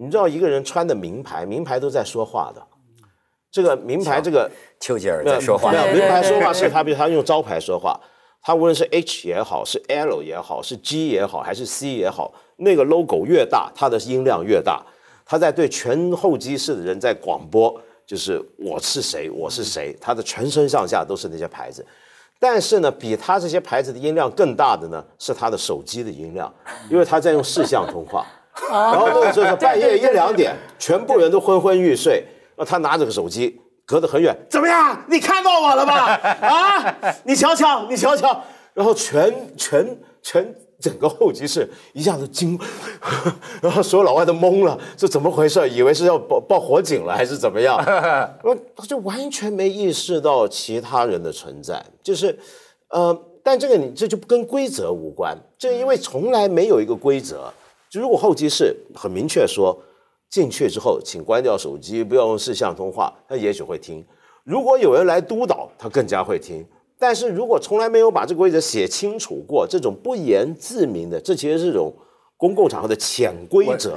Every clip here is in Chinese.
你知道一个人穿的名牌，名牌都在说话的。这个名牌，这个丘吉尔在说话。有名牌说话是他，比如他用招牌说话。他无论是 H 也好，是 L 也好，是 G 也好，还是 C 也好，那个 logo 越大，它的音量越大。他在对全候机室的人在广播，就是我是谁，我是谁。他的全身上下都是那些牌子。但是呢，比他这些牌子的音量更大的呢，是他的手机的音量，因为他在用视像通话。然后就是半夜一两点，全部人都昏昏欲睡，然后他拿着个手机，隔得很远，怎么样？你看到我了吗？啊！你瞧瞧，你瞧瞧，然后全全全整个候机室一下子惊，然后所有老外都懵了，这怎么回事？以为是要报报火警了还是怎么样？我 他就完全没意识到其他人的存在，就是，呃，但这个你这就跟规则无关，这因为从来没有一个规则。就如果候机室很明确说进去之后请关掉手机，不要用视像通话，他也许会听。如果有人来督导，他更加会听。但是如果从来没有把这个规则写清楚过，这种不言自明的，这其实是种公共场合的潜规则。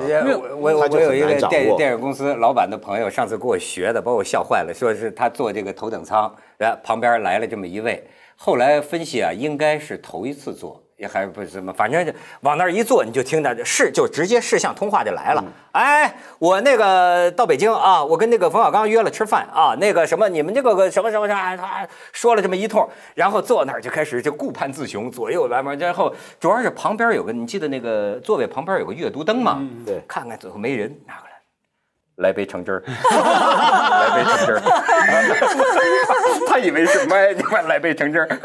我我有一个电影电影公司老板的朋友，上次给我学的，把我笑坏了。说是他坐这个头等舱，然后旁边来了这么一位，后来分析啊，应该是头一次坐。也还不怎么，反正就往那儿一坐，你就听着，是就直接视像通话就来了。哎，我那个到北京啊，我跟那个冯小刚约了吃饭啊，那个什么，你们这个个什么什么什么，他、说了这么一通，然后坐那儿就开始就顾盼自雄，左右来往，然后主要是旁边有个，你记得那个座位旁边有个阅读灯吗？对，看看最后没人拿过来。来杯橙汁儿，来杯橙汁儿。他以为是麦，你快来杯橙汁儿。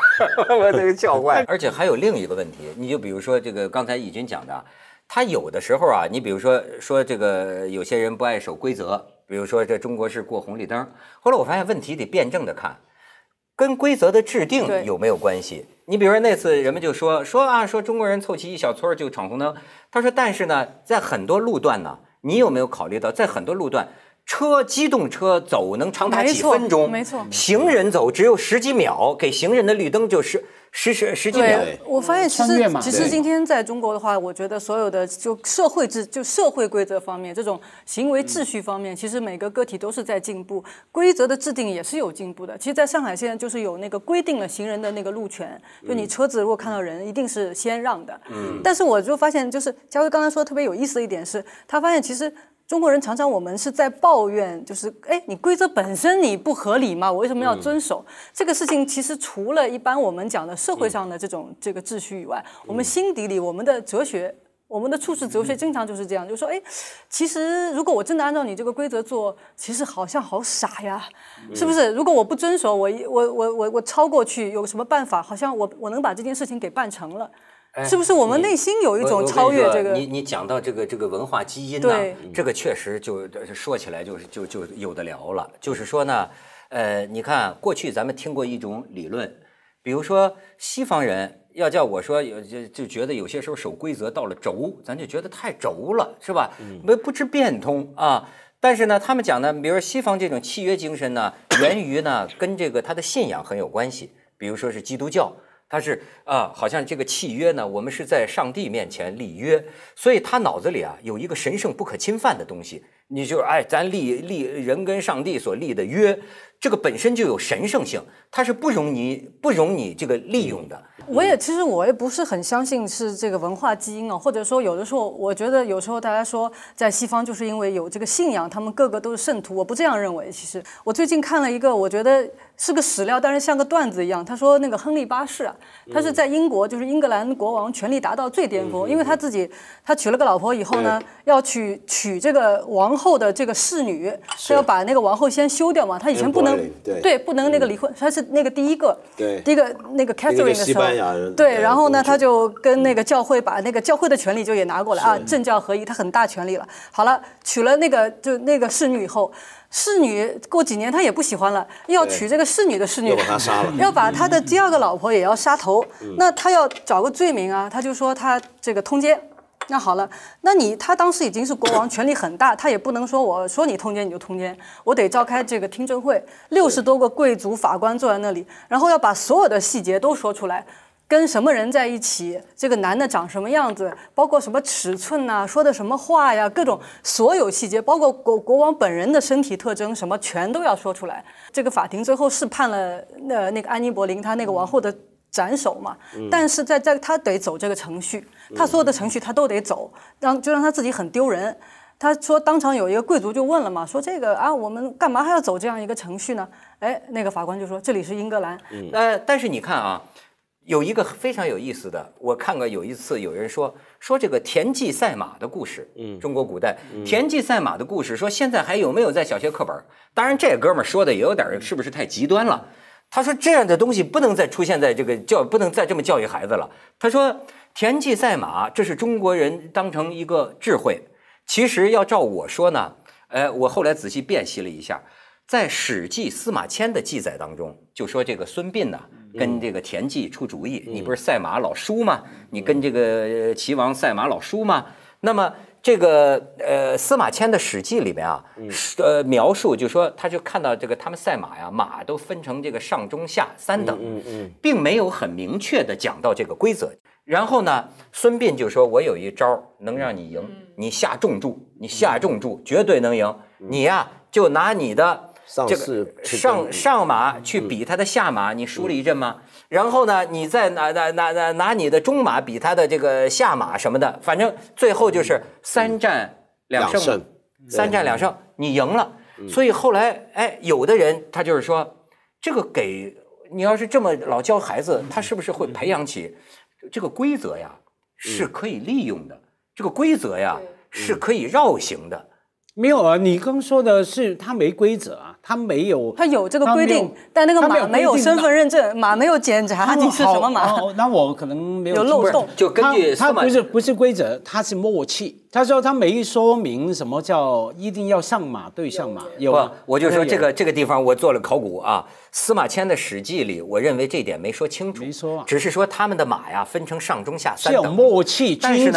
我的个教官！而且还有另一个问题，你就比如说这个刚才李军讲的，他有的时候啊，你比如说说这个有些人不爱守规则，比如说这中国是过红绿灯。后来我发现问题得辩证的看，跟规则的制定有没有关系？你比如说那次人们就说说啊，说中国人凑齐一小撮就闯红灯。他说，但是呢，在很多路段呢。你有没有考虑到，在很多路段，车机动车走能长达几分钟，没错，行人走只有十几秒，给行人的绿灯就是。实实实际，对我发现其实其实今天在中国的话，我觉得所有的就社会制就社会规则方面，这种行为秩序方面，其实每个个体都是在进步，规则的制定也是有进步的。其实，在上海现在就是有那个规定了行人的那个路权，就你车子如果看到人，一定是先让的。嗯，但是我就发现，就是佳慧刚才说特别有意思的一点是，他发现其实。中国人常常，我们是在抱怨，就是哎，你规则本身你不合理嘛？我为什么要遵守这个事情？其实，除了一般我们讲的社会上的这种这个秩序以外，我们心底里，我们的哲学，我们的处世哲学，经常就是这样，就是说，哎，其实如果我真的按照你这个规则做，其实好像好傻呀，是不是？如果我不遵守，我我我我我超过去，有什么办法？好像我我能把这件事情给办成了。是不是我们内心有一种超越这个？你你讲到这个这个文化基因呢，这个确实就说起来就是就就有的聊了。就是说呢，呃，你看过去咱们听过一种理论，比如说西方人要叫我说有就就觉得有些时候守规则到了轴，咱就觉得太轴了，是吧？不不知变通啊。但是呢，他们讲呢，比如说西方这种契约精神呢，源于呢跟这个他的信仰很有关系，比如说是基督教。他是啊，好像这个契约呢，我们是在上帝面前立约，所以他脑子里啊有一个神圣不可侵犯的东西。你就是哎，咱立立人跟上帝所立的约，这个本身就有神圣性，它是不容你不容你这个利用的。我也其实我也不是很相信是这个文化基因啊，或者说有的时候我觉得有时候大家说在西方就是因为有这个信仰，他们个个都是圣徒，我不这样认为。其实我最近看了一个，我觉得是个史料，但是像个段子一样。他说那个亨利八世啊，他是在英国就是英格兰国王权力达到最巅峰，因为他自己他娶了个老婆以后呢，要娶娶这个王。后的这个侍女，她要把那个王后先休掉嘛？她以前不能对不能那个离婚，她是那个第一个，第一个那个 Catherine 的时候，对，然后呢，她就跟那个教会把那个教会的权利就也拿过来啊，政教合一，她很大权力了。好了，娶了那个就那个侍女以后，侍女过几年他也不喜欢了，要娶这个侍女的侍女，把他杀了，要把他的第二个老婆也要杀头，那他要找个罪名啊，他就说他这个通奸。那好了，那你他当时已经是国王，权力很大，他也不能说我说你通奸你就通奸，我得召开这个听证会，六十多个贵族法官坐在那里，然后要把所有的细节都说出来，跟什么人在一起，这个男的长什么样子，包括什么尺寸呐，说的什么话呀，各种所有细节，包括国国王本人的身体特征什么，全都要说出来。这个法庭最后是判了，那那个安妮·博林他那个王后的。斩首嘛，但是在在他得走这个程序，他所有的程序他都得走，让就让他自己很丢人。他说当场有一个贵族就问了嘛，说这个啊，我们干嘛还要走这样一个程序呢？哎，那个法官就说这里是英格兰。呃，但是你看啊，有一个非常有意思的，我看过有一次有人说说这个田忌赛马的故事，中国古代田忌赛马的故事，说现在还有没有在小学课本？当然这哥们说的也有点是不是太极端了？他说：“这样的东西不能再出现在这个教，不能再这么教育孩子了。”他说：“田忌赛马，这是中国人当成一个智慧。其实要照我说呢，呃，我后来仔细辨析了一下，在《史记》司马迁的记载当中，就说这个孙膑呢，跟这个田忌出主意，你不是赛马老输吗？你跟这个齐王赛马老输吗？那么。”这个呃，司马迁的《史记》里面啊，呃，描述就说，他就看到这个他们赛马呀，马都分成这个上、中、下三等，并没有很明确的讲到这个规则。然后呢，孙膑就说我有一招能让你赢，你下重注，你下重注绝对能赢。你呀，就拿你的这个上上马去比他的下马，你输了一阵吗？然后呢，你再拿拿拿拿拿你的中马比他的这个下马什么的，反正最后就是三战两胜，三战两胜，你赢了。所以后来，哎，有的人他就是说，这个给你要是这么老教孩子，他是不是会培养起这个规则呀？是可以利用的，这个规则呀是可以绕行的。没有啊，你刚说的是他没规则啊。他没有，他有这个规定，但那个马没有身份认证，马没有检查，你是什么马？那我可能没有漏洞，就根据他不是不是规则，他是默契。他说他没说明什么叫一定要上马对上马，有我就说这个这个地方我做了考古啊。司马迁的《史记》里，我认为这点没说清楚，没说，只是说他们的马呀分成上中下三等默契。子是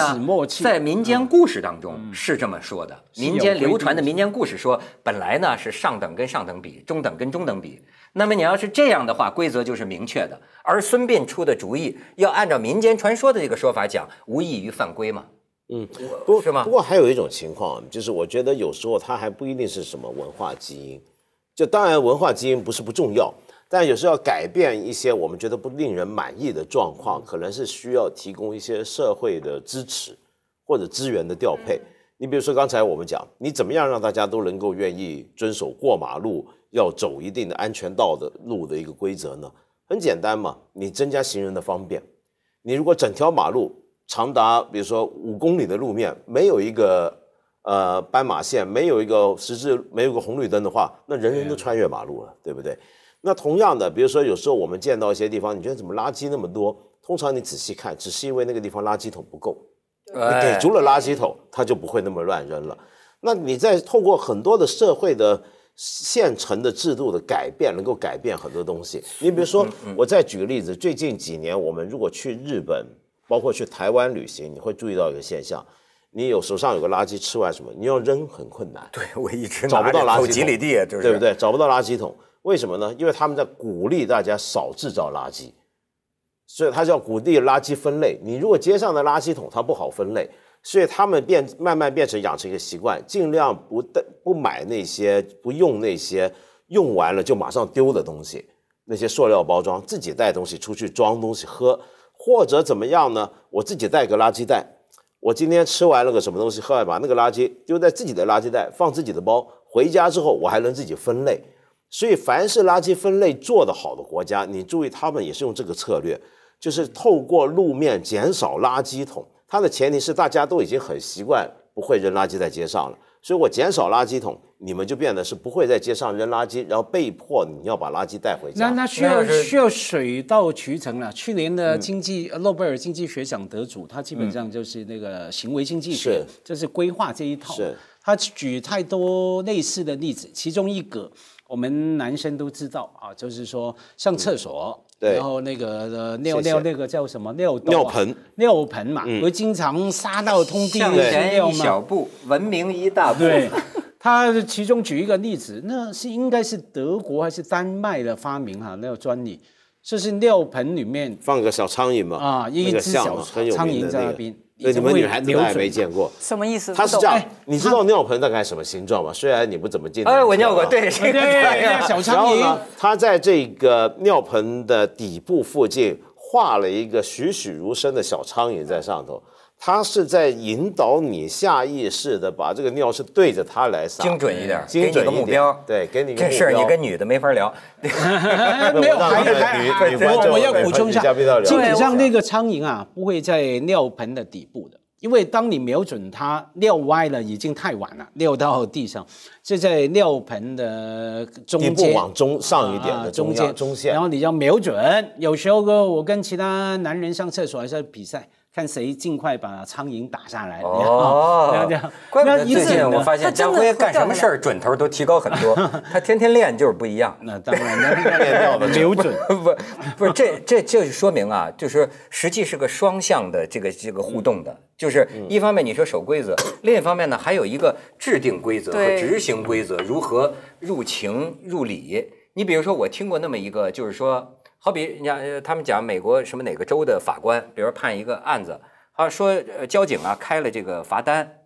契，在民间故事当中是这么说的，民间流传的民间故事说本来呢是上等跟上。上等比中等跟中等比，那么你要是这样的话，规则就是明确的。而孙膑出的主意，要按照民间传说的这个说法讲，无异于犯规嘛？嗯，不是吗？不过还有一种情况，就是我觉得有时候他还不一定是什么文化基因。就当然文化基因不是不重要，但有时候要改变一些我们觉得不令人满意的状况，可能是需要提供一些社会的支持或者资源的调配。你比如说，刚才我们讲，你怎么样让大家都能够愿意遵守过马路要走一定的安全道的路的一个规则呢？很简单嘛，你增加行人的方便。你如果整条马路长达比如说五公里的路面没有一个呃斑马线，没有一个十字，没有个红绿灯的话，那人人都穿越马路了，对不对？那同样的，比如说有时候我们见到一些地方，你觉得怎么垃圾那么多？通常你仔细看，只是因为那个地方垃圾桶不够。给足了垃圾桶，他就不会那么乱扔了。那你在透过很多的社会的现成的制度的改变，能够改变很多东西。你比如说，我再举个例子，最近几年我们如果去日本，包括去台湾旅行，你会注意到一个现象：你有手上有个垃圾，吃完什么你要扔很困难。对我一直找不到垃圾桶，几里地啊，对不对？找不到垃圾桶，为什么呢？因为他们在鼓励大家少制造垃圾。所以它叫鼓地垃圾分类。你如果街上的垃圾桶它不好分类，所以他们变慢慢变成养成一个习惯，尽量不带不买那些不用那些用完了就马上丢的东西，那些塑料包装，自己带东西出去装东西喝，或者怎么样呢？我自己带个垃圾袋，我今天吃完了个什么东西喝完，把那个垃圾丢在自己的垃圾袋，放自己的包，回家之后我还能自己分类。所以凡是垃圾分类做得好的国家，你注意他们也是用这个策略。就是透过路面减少垃圾桶，它的前提是大家都已经很习惯不会扔垃圾在街上了，所以我减少垃圾桶，你们就变得是不会在街上扔垃圾，然后被迫你要把垃圾带回家。那那需要需要水到渠成了。去年的经济诺贝尔经济学奖得主，他基本上就是那个行为经济学，就是规划这一套。是。他举太多类似的例子，其中一个我们男生都知道啊，就是说上厕所。然后那个呃尿尿那个叫什么尿尿盆尿盆嘛，我经常杀到通地。向前一小步，文明一大步。对，他其中举一个例子，那是应该是德国还是丹麦的发明哈，那个专利，就是尿盆里面放个小苍蝇嘛啊，一只小苍蝇在那边。对你们女孩子应该没见过，什么意思？它是这样，你知道尿盆大概什么形状吗？虽然你不怎么见，哎，我尿过，对对对，小苍蝇。它在这个尿盆的底部附近画了一个栩栩如生的小苍蝇在上头。他是在引导你下意识的把这个尿是对着他来撒，精准一点，精准一点。对，给你个目标。这事儿你跟女的没法聊。没有，还女观我我要补充一下，基本上那个苍蝇啊不会在尿盆的底部的，因为当你瞄准它尿歪了，已经太晚了，尿到地上。这在尿盆的中间，往中上一点的中间，中线。然后你要瞄准。有时候我跟其他男人上厕所还要比赛。看谁尽快把苍蝇打下来。哦，这样，怪不得最近我发现姜辉干什么事儿准头都提高很多。他天天练就是不一样。那当然，练到的最 准。不，不是这，这就说明啊，就是实际是个双向的这个这个互动的，就是一方面你说守规则，另一方面呢还有一个制定规则和执行规则如何入情入理。你比如说，我听过那么一个，就是说。好比你像他们讲美国什么哪个州的法官，比如判一个案子，啊，说交警啊开了这个罚单，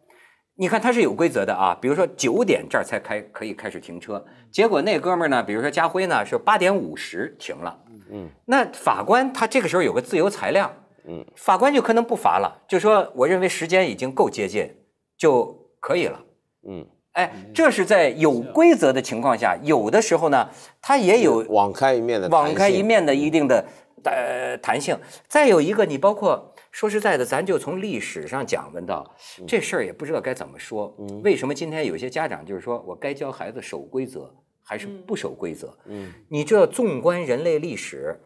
你看他是有规则的啊，比如说九点这儿才开可以开始停车，结果那哥们儿呢，比如说家辉呢是八点五十停了，嗯，那法官他这个时候有个自由裁量，嗯，法官就可能不罚了，就说我认为时间已经够接近就可以了，嗯。哎，这是在有规则的情况下，有的时候呢，它也有网开一面的网开一面的一定的弹弹性。再有一个，你包括说实在的，咱就从历史上讲，文道这事儿也不知道该怎么说。为什么今天有些家长就是说我该教孩子守规则，还是不守规则？嗯，你这纵观人类历史，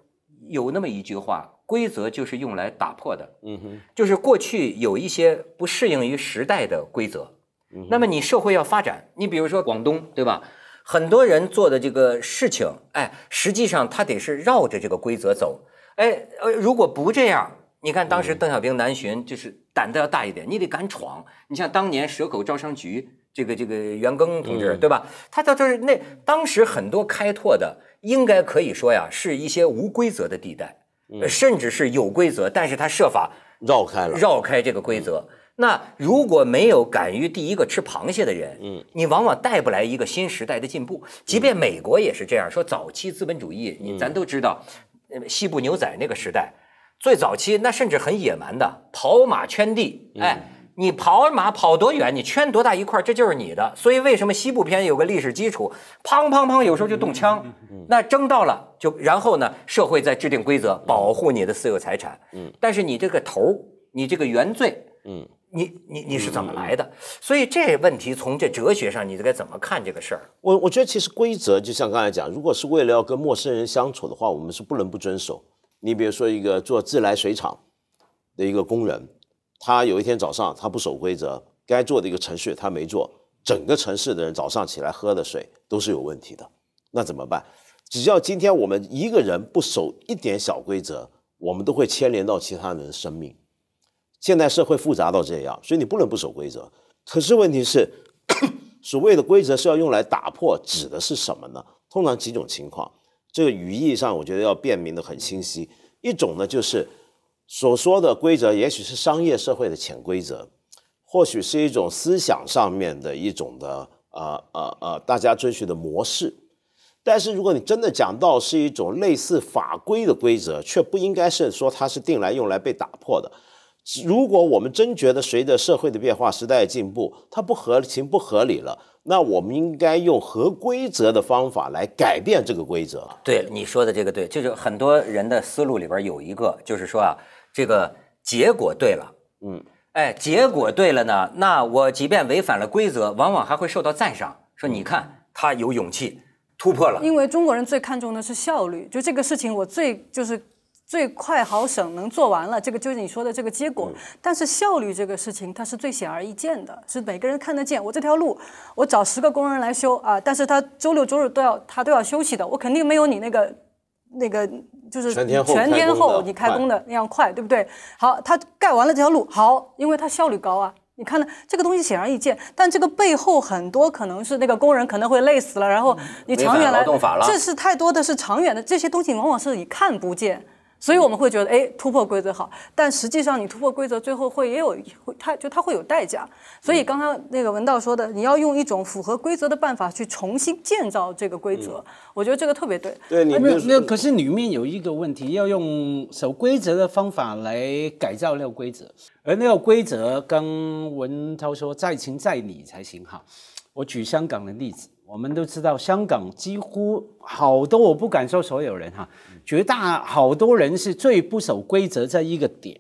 有那么一句话，规则就是用来打破的。嗯哼，就是过去有一些不适应于时代的规则。那么你社会要发展，你比如说广东，对吧？很多人做的这个事情，哎，实际上他得是绕着这个规则走，哎，呃，如果不这样，你看当时邓小平南巡，就是胆子要大一点，你得敢闯。你像当年蛇口招商局这个这个袁庚同志，对吧？他到这儿那当时很多开拓的，应该可以说呀，是一些无规则的地带，甚至是有规则，但是他设法绕开了，绕开这个规则。那如果没有敢于第一个吃螃蟹的人，嗯，你往往带不来一个新时代的进步。即便美国也是这样说，早期资本主义，你咱都知道，西部牛仔那个时代，最早期那甚至很野蛮的跑马圈地。哎，你跑马跑多远，你圈多大一块儿，这就是你的。所以为什么西部片有个历史基础？砰砰砰，有时候就动枪，那争到了就然后呢，社会在制定规则，保护你的私有财产。嗯，但是你这个头，你这个原罪，嗯。你你你是怎么来的？所以这问题从这哲学上，你该怎么看这个事儿？我我觉得其实规则就像刚才讲，如果是为了要跟陌生人相处的话，我们是不能不遵守。你比如说一个做自来水厂的一个工人，他有一天早上他不守规则，该做的一个程序他没做，整个城市的人早上起来喝的水都是有问题的。那怎么办？只要今天我们一个人不守一点小规则，我们都会牵连到其他人的生命。现代社会复杂到这样，所以你不能不守规则。可是问题是，所谓的规则是要用来打破，指的是什么呢？通常几种情况，这个语义上我觉得要辨明的很清晰。一种呢，就是所说的规则，也许是商业社会的潜规则，或许是一种思想上面的一种的啊啊啊，大家遵循的模式。但是如果你真的讲到是一种类似法规的规则，却不应该是说它是定来用来被打破的。如果我们真觉得随着社会的变化、时代的进步，它不合情不合理了，那我们应该用合规则的方法来改变这个规则。对你说的这个对，就是很多人的思路里边有一个，就是说啊，这个结果对了，嗯，哎，结果对了呢，那我即便违反了规则，往往还会受到赞赏，说你看他有勇气突破了。因为中国人最看重的是效率，就这个事情我最就是。最快好省能做完了，这个就是你说的这个结果。但是效率这个事情，它是最显而易见的，是每个人看得见。我这条路，我找十个工人来修啊，但是他周六周日都要他都要休息的，我肯定没有你那个那个就是全天后你开工的那样快，对不对？好，他盖完了这条路，好，因为他效率高啊。你看呢？这个东西显而易见，但这个背后很多可能是那个工人可能会累死了，然后你长远来这是太多的是长远的这些东西往往是你看不见。所以我们会觉得，哎，突破规则好，但实际上你突破规则，最后会也有，它就它会有代价。所以刚刚那个文道说的，你要用一种符合规则的办法去重新建造这个规则，我觉得这个特别对。对，你没那可是里面有一个问题，要用守规则的方法来改造那个规则，而那个规则跟文涛说，在情在理才行哈。我举香港的例子，我们都知道，香港几乎好多我不敢说所有人哈，绝大好多人是最不守规则，在一个点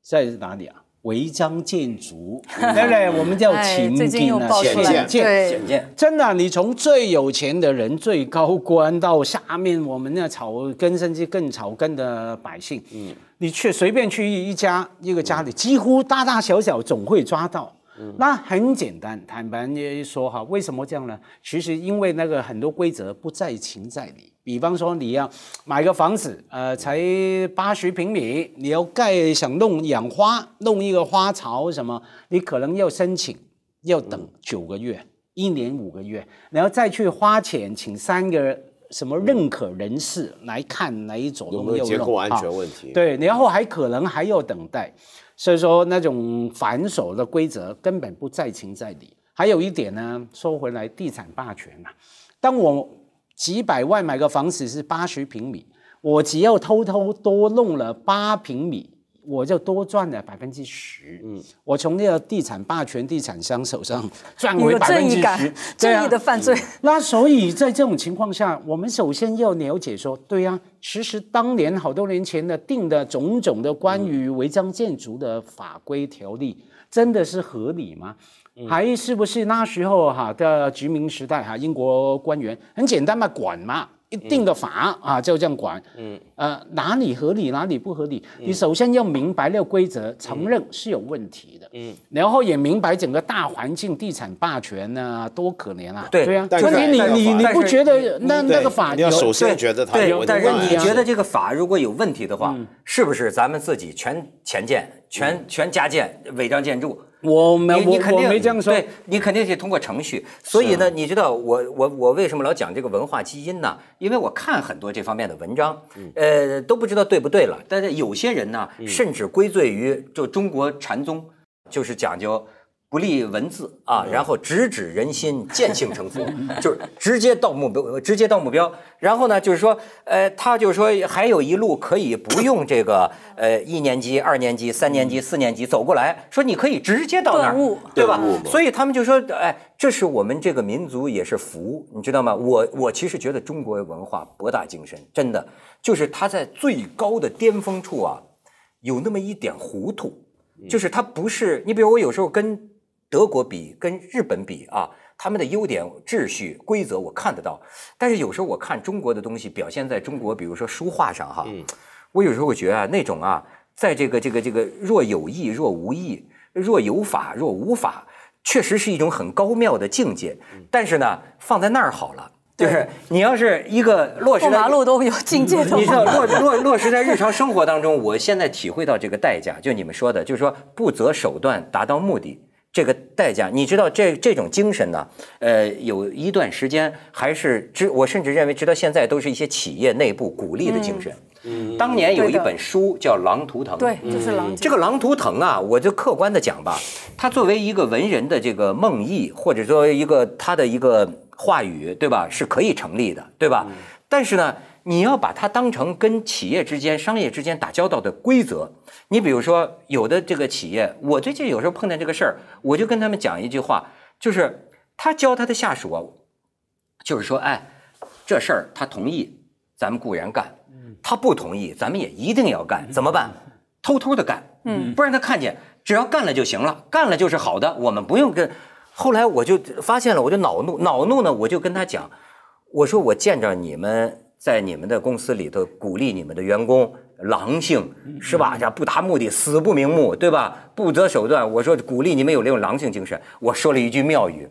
在哪里啊？违章建筑，对不对？我们叫啊，建、僭建。对，真的，你从最有钱的人、最高官到下面我们那草根，甚至更草根的百姓，嗯，你去随便去一一家一个家里，几乎大大小小总会抓到。那很简单，坦白说哈，为什么这样呢？其实因为那个很多规则不在情在理。比方说你要买个房子，呃，才八十平米，你要盖想弄养花，弄一个花槽什么，你可能要申请，要等九个月、一年五个月，然后再去花钱请三个人。什么认可人士来看哪一种有没有？结构安全问题？对，然后还可能还要等待，所以说那种反手的规则根本不在情在理。还有一点呢，说回来，地产霸权嘛，当我几百万买个房子是八十平米，我只要偷偷多弄了八平米。我就多赚了百分之十，嗯，我从那个地产霸权地产商手上 赚回百分之十，正义的犯罪。那所以在这种情况下，我们首先要了解说，对呀，其实当年好多年前的定的种种的关于违章建筑的法规条例，真的是合理吗？还是不是那时候哈的殖民时代哈英国官员很简单嘛管嘛。一定的法啊，就这样管，嗯，呃，哪里合理哪里不合理，你首先要明白那个规则，承认是有问题的，嗯，然后也明白整个大环境，地产霸权呢多可怜啊，对对啊。问题你你你不觉得那那个法？你要首先觉得它，对，但是你觉得这个法如果有问题的话，是不是咱们自己全潜建、全全加建、违章建筑？我没，你肯定，对，你肯定是通过程序。所以呢，你知道我我我为什么老讲这个文化基因呢？因为我看很多这方面的文章，呃，都不知道对不对了。但是有些人呢，甚至归罪于就中国禅宗，就是讲究。不立文字啊，然后直指人心，见性成佛，就是直接到目标，直接到目标。然后呢，就是说，呃，他就是说，还有一路可以不用这个，呃，一年级、二年级、三年级、四年级走过来，说你可以直接到那儿，对吧？所以他们就说，哎，这是我们这个民族也是福，你知道吗？我我其实觉得中国文化博大精深，真的就是它在最高的巅峰处啊，有那么一点糊涂，就是它不是你，比如我有时候跟。德国比跟日本比啊，他们的优点、秩序、规则我看得到。但是有时候我看中国的东西，表现在中国，比如说书画上哈，我有时候觉得啊，那种啊，在这个这个这个，若有意若无意，若有法若无法，确实是一种很高妙的境界。但是呢，放在那儿好了，就是你要是一个落实，马路都有境界。你知道落落 落实在日常生活当中，我现在体会到这个代价，就你们说的，就是说不择手段达到目的。这个代价，你知道这这种精神呢？呃，有一段时间还是，我甚至认为直到现在都是一些企业内部鼓励的精神。嗯，当年有一本书叫《狼图腾》，对，就是《狼这个《狼图腾》啊，我就客观的讲吧，它作为一个文人的这个梦呓，或者说一个他的一个话语，对吧？是可以成立的，对吧？但是呢。你要把它当成跟企业之间、商业之间打交道的规则。你比如说，有的这个企业，我最近有时候碰见这个事儿，我就跟他们讲一句话，就是他教他的下属，就是说，哎，这事儿他同意，咱们固然干；他不同意，咱们也一定要干。怎么办？偷偷的干。嗯，不让他看见，只要干了就行了，干了就是好的，我们不用跟。后来我就发现了，我就恼怒，恼怒呢，我就跟他讲，我说我见着你们。在你们的公司里头，鼓励你们的员工狼性，是吧？叫不达目的死不瞑目，对吧？不择手段。我说鼓励你们有这种狼性精神。我说了一句妙语，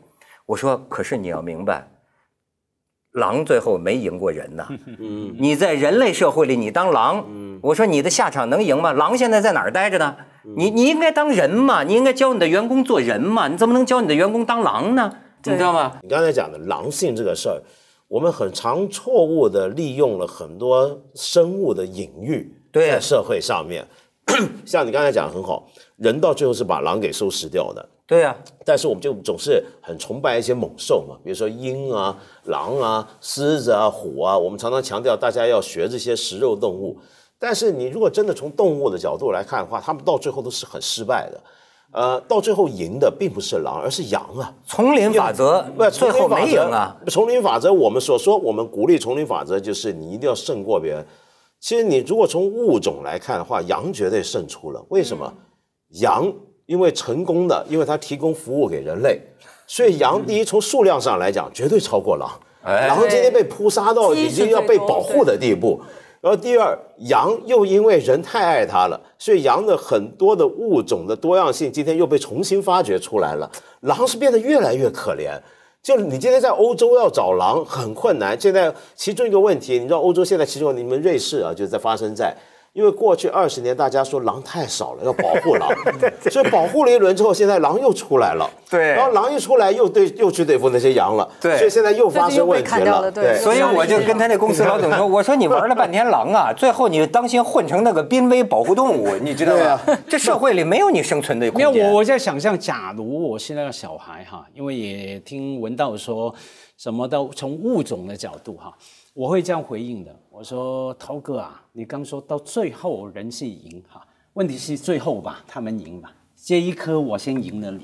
我说，可是你要明白，狼最后没赢过人呐。你在人类社会里，你当狼，我说你的下场能赢吗？狼现在在哪儿待着呢？你你应该当人嘛，你应该教你的员工做人嘛，你怎么能教你的员工当狼呢？你知道吗？你刚才讲的狼性这个事儿。我们很常错误的利用了很多生物的隐喻，在社会上面，像你刚才讲的很好，人到最后是把狼给收拾掉的。对呀，但是我们就总是很崇拜一些猛兽嘛，比如说鹰啊、狼啊、狮子啊、虎啊，我们常常强调大家要学这些食肉动物。但是你如果真的从动物的角度来看的话，他们到最后都是很失败的。呃，到最后赢的并不是狼，而是羊啊！丛林法则，不，最后没赢了。丛林法则，我们所说，我们鼓励丛林法则，就是你一定要胜过别人。其实你如果从物种来看的话，羊绝对胜出了。为什么？羊因为成功的，因为它提供服务给人类，所以羊第一从数量上来讲绝对超过狼。狼今天被扑杀到已经要被保护的地步。然后第二，羊又因为人太爱它了，所以羊的很多的物种的多样性今天又被重新发掘出来了。狼是变得越来越可怜，就你今天在欧洲要找狼很困难。现在其中一个问题，你知道欧洲现在其中你们瑞士啊，就在发生在。因为过去二十年，大家说狼太少了，要保护狼，所以保护了一轮之后，现在狼又出来了。对，然后狼一出来，又对，又去对付那些羊了。对，所以现在又发生问题了。对，所以我就跟他那公司老总说：“我说你玩了半天狼啊，最后你当心混成那个濒危保护动物，你知道吗？这社会里没有你生存的。”没有，我在想象，假如我是那个小孩哈，因为也听闻到说，什么的，从物种的角度哈，我会这样回应的。我说涛哥啊，你刚说到最后人是赢哈，问题是最后吧，他们赢吧，这一颗我先赢了你，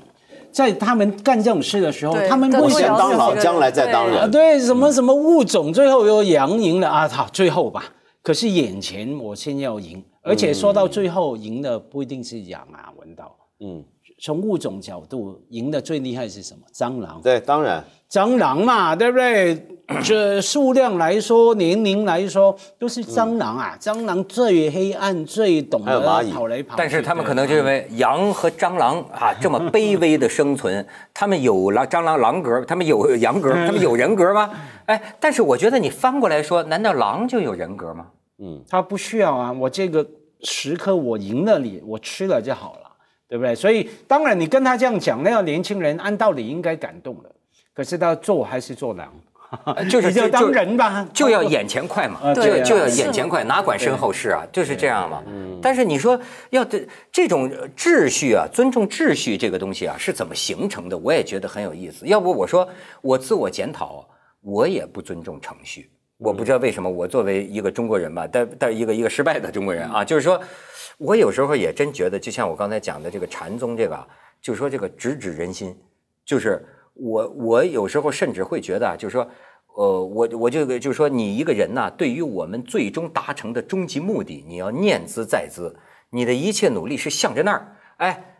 在他们干这种事的时候，他们不想当老，将来再当人对什么什么物种最后又羊赢了啊，好最后吧，可是眼前我先要赢，而且说到最后赢的不一定是羊啊，文道，嗯。从物种角度赢的最厉害是什么？蟑螂。对，当然，蟑螂嘛，对不对？这数量来说，年龄来说，都是蟑螂啊！蟑螂最黑暗，最懂得跑来跑去。但是他们可能就认为羊和蟑螂啊，这么卑微的生存，他们有狼蟑螂狼格，他们有羊格，他们有人格吗？哎，但是我觉得你翻过来说，难道狼就有人格吗？嗯，他不需要啊！我这个时刻我赢了你，我吃了就好了。对不对？所以当然，你跟他这样讲，那个年轻人按道理应该感动了，可是他做还是做狼，就是要当人吧，就要眼前快嘛，就就要眼前快，哪管身后事啊，就是这样嘛。但是你说要这这种秩序啊，尊重秩序这个东西啊，是怎么形成的？我也觉得很有意思。要不我说我自我检讨，我也不尊重程序。我不知道为什么我作为一个中国人吧，但但一个一个失败的中国人啊，就是说，我有时候也真觉得，就像我刚才讲的这个禅宗这个，就是说这个直指人心，就是我我有时候甚至会觉得，就是说，呃，我我就是说你一个人呢，对于我们最终达成的终极目的，你要念兹在兹，你的一切努力是向着那儿，哎，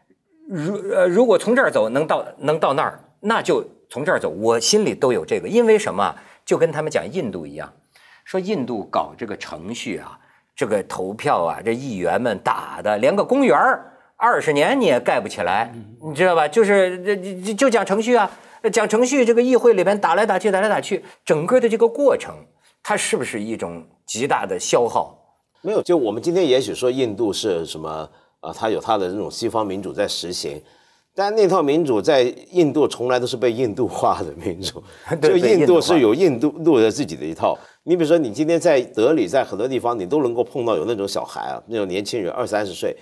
如如果从这儿走能到能到那儿，那就从这儿走，我心里都有这个，因为什么？就跟他们讲印度一样，说印度搞这个程序啊，这个投票啊，这议员们打的，连个公园二十年你也盖不起来，你知道吧？就是这就讲程序啊，讲程序，这个议会里边打来打去，打来打去，整个的这个过程，它是不是一种极大的消耗？没有，就我们今天也许说印度是什么啊？它有它的这种西方民主在实行。但那套民主在印度从来都是被印度化的民主，就印度是有印度路的自己的一套。你比如说，你今天在德里，在很多地方，你都能够碰到有那种小孩啊，那种年轻人二三十岁，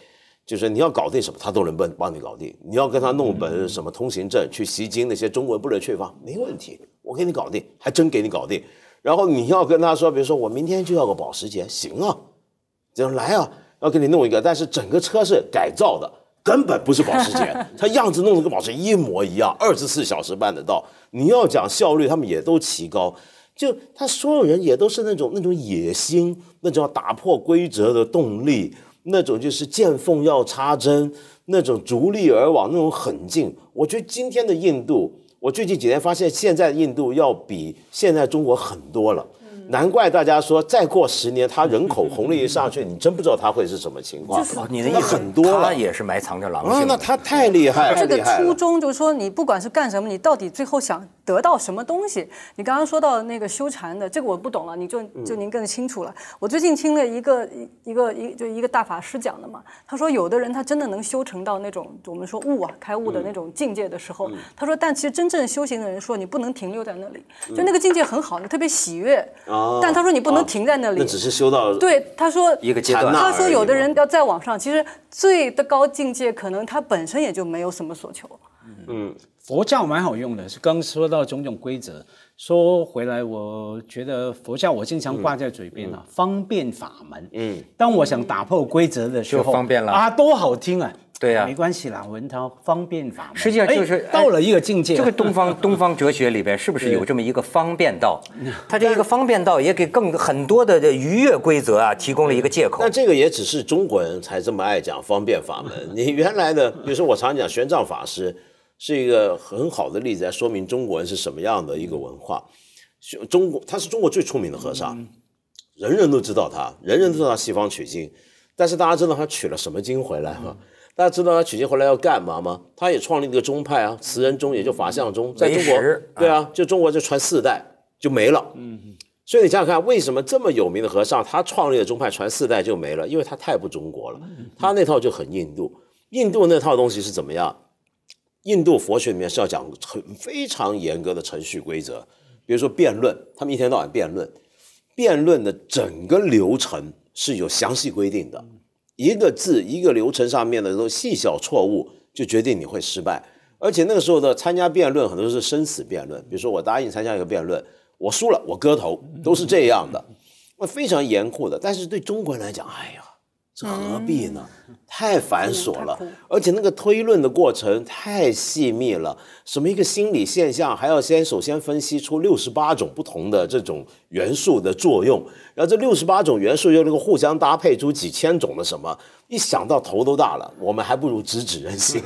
就是你要搞定什么，他都能帮帮你搞定。你要跟他弄本什么通行证去西京那些中国不能去的方，没问题，我给你搞定，还真给你搞定。然后你要跟他说，比如说我明天就要个保时捷，行啊，就来啊，要给你弄一个，但是整个车是改造的。根本不是保时捷，它样子弄得跟保时捷一模一样，二十四小时办得到。你要讲效率，他们也都提高。就他所有人也都是那种那种野心，那种要打破规则的动力，那种就是见缝要插针，那种逐利而往那种狠劲。我觉得今天的印度，我最近几年发现现在的印度要比现在中国狠多了。难怪大家说，再过十年，它人口红利一上去，你真不知道它会是什么情况。你的意思，很多了，它也是埋藏着狼性。那它太厉害了。这个初衷就是说，你不管是干什么，你到底最后想。得到什么东西？你刚刚说到那个修禅的，这个我不懂了，你就就您更清楚了。我最近听了一个一个一就一个大法师讲的嘛，他说有的人他真的能修成到那种我们说悟啊开悟的那种境界的时候，他说，但其实真正修行的人说你不能停留在那里，就那个境界很好，你特别喜悦。哦。但他说你不能停在那里。那只是修到。对，他说一个阶段。他说有的人要再往上，其实最的高境界可能他本身也就没有什么所求。嗯。佛教蛮好用的，是刚说到种种规则。说回来，我觉得佛教我经常挂在嘴边啊，方便法门。嗯，当我想打破规则的时候，就方便了啊，多好听啊！对啊，没关系啦，文涛方便法门。实际上就是到了一个境界，这个东方 东方哲学里边是不是有这么一个方便道？它这一个方便道也给更很多的逾越规则啊提供了一个借口。那这个也只是中国人才这么爱讲方便法门。你原来的，比如说我常讲玄奘法师。是一个很好的例子来说明中国人是什么样的一个文化。中国，他是中国最出名的和尚，人人都知道他，人人都知道西方取经。但是大家知道他取了什么经回来吗？大家知道他取经回来要干嘛吗？他也创立了一个宗派啊，慈仁宗，也就法相宗，在中国，对啊，就中国就传四代就没了。嗯，所以你想想看，为什么这么有名的和尚，他创立的宗派传四代就没了？因为他太不中国了，他那套就很印度。印度那套东西是怎么样？印度佛学里面是要讲很非常严格的程序规则，比如说辩论，他们一天到晚辩论，辩论的整个流程是有详细规定的，一个字一个流程上面的都种细小错误就决定你会失败。而且那个时候的参加辩论很多是生死辩论，比如说我答应参加一个辩论，我输了我割头，都是这样的，那非常严酷的。但是对中国来讲，哎呀。这何必呢？太繁琐了，而且那个推论的过程太细密了。什么一个心理现象，还要先首先分析出六十八种不同的这种元素的作用，然后这六十八种元素又能够互相搭配出几千种的什么？一想到头都大了，我们还不如直指人心。